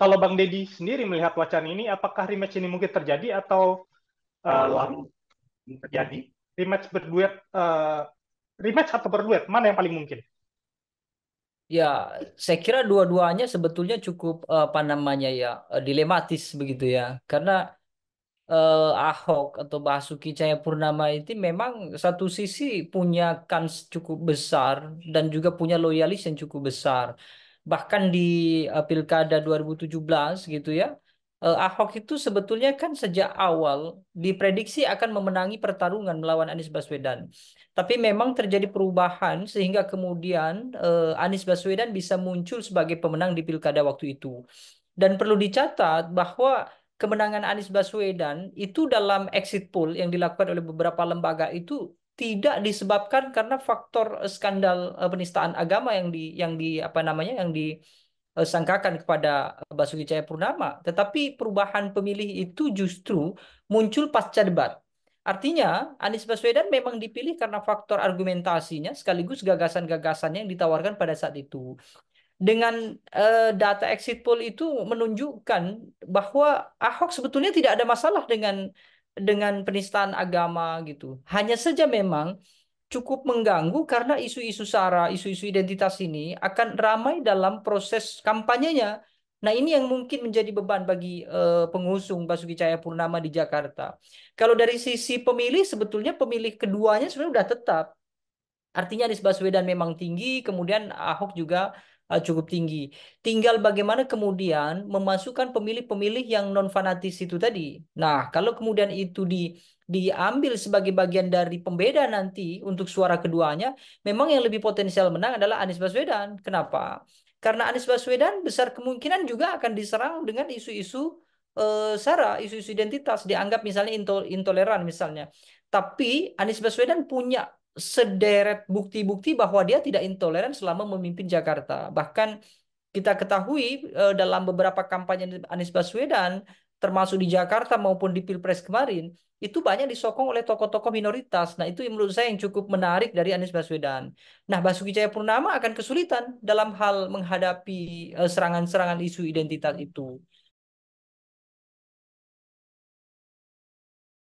kalau Bang Deddy sendiri melihat wacana ini, apakah rematch ini mungkin terjadi atau uh, eh, lalu terjadi? Rematch berduet, uh, rematch atau berduet, mana yang paling mungkin? Ya, saya kira dua-duanya sebetulnya cukup uh, apa namanya ya uh, dilematis begitu ya, karena uh, Ahok atau Basuki Cahayapurnama itu memang satu sisi punya kans cukup besar dan juga punya loyalis yang cukup besar bahkan di uh, Pilkada 2017 gitu ya. Uh, Ahok itu sebetulnya kan sejak awal diprediksi akan memenangi pertarungan melawan Anies Baswedan. Tapi memang terjadi perubahan sehingga kemudian uh, Anies Baswedan bisa muncul sebagai pemenang di Pilkada waktu itu. Dan perlu dicatat bahwa kemenangan Anies Baswedan itu dalam exit poll yang dilakukan oleh beberapa lembaga itu tidak disebabkan karena faktor eh, skandal eh, penistaan agama yang di yang di apa namanya yang disangkakan kepada eh, Basuki Cahayapurnama, tetapi perubahan pemilih itu justru muncul pasca debat. Artinya Anies Baswedan memang dipilih karena faktor argumentasinya sekaligus gagasan-gagasannya yang ditawarkan pada saat itu. Dengan uh, data exit poll itu menunjukkan bahwa Ahok sebetulnya tidak ada masalah dengan dengan penistaan agama gitu. Hanya saja memang cukup mengganggu karena isu-isu sara, isu-isu identitas ini akan ramai dalam proses kampanyenya. Nah, ini yang mungkin menjadi beban bagi uh, pengusung Basuki Cahayapurnama di Jakarta. Kalau dari sisi pemilih sebetulnya pemilih keduanya sebenarnya sudah tetap. Artinya Anies Baswedan memang tinggi, kemudian Ahok juga Ah, cukup tinggi. Tinggal bagaimana kemudian memasukkan pemilih-pemilih yang non fanatis itu tadi. Nah, kalau kemudian itu di diambil sebagai bagian dari pembeda nanti untuk suara keduanya, memang yang lebih potensial menang adalah Anies Baswedan. Kenapa? Karena Anies Baswedan besar kemungkinan juga akan diserang dengan isu-isu uh, sara, isu-isu identitas, dianggap misalnya intoleran misalnya. Tapi Anies Baswedan punya sederet bukti-bukti bahwa dia tidak intoleran selama memimpin Jakarta. Bahkan kita ketahui eh, dalam beberapa kampanye Anies Baswedan, termasuk di Jakarta maupun di Pilpres kemarin, itu banyak disokong oleh tokoh-tokoh minoritas. Nah itu menurut saya yang cukup menarik dari Anies Baswedan. Nah Basuki Cahayapurnama akan kesulitan dalam hal menghadapi eh, serangan-serangan isu identitas itu.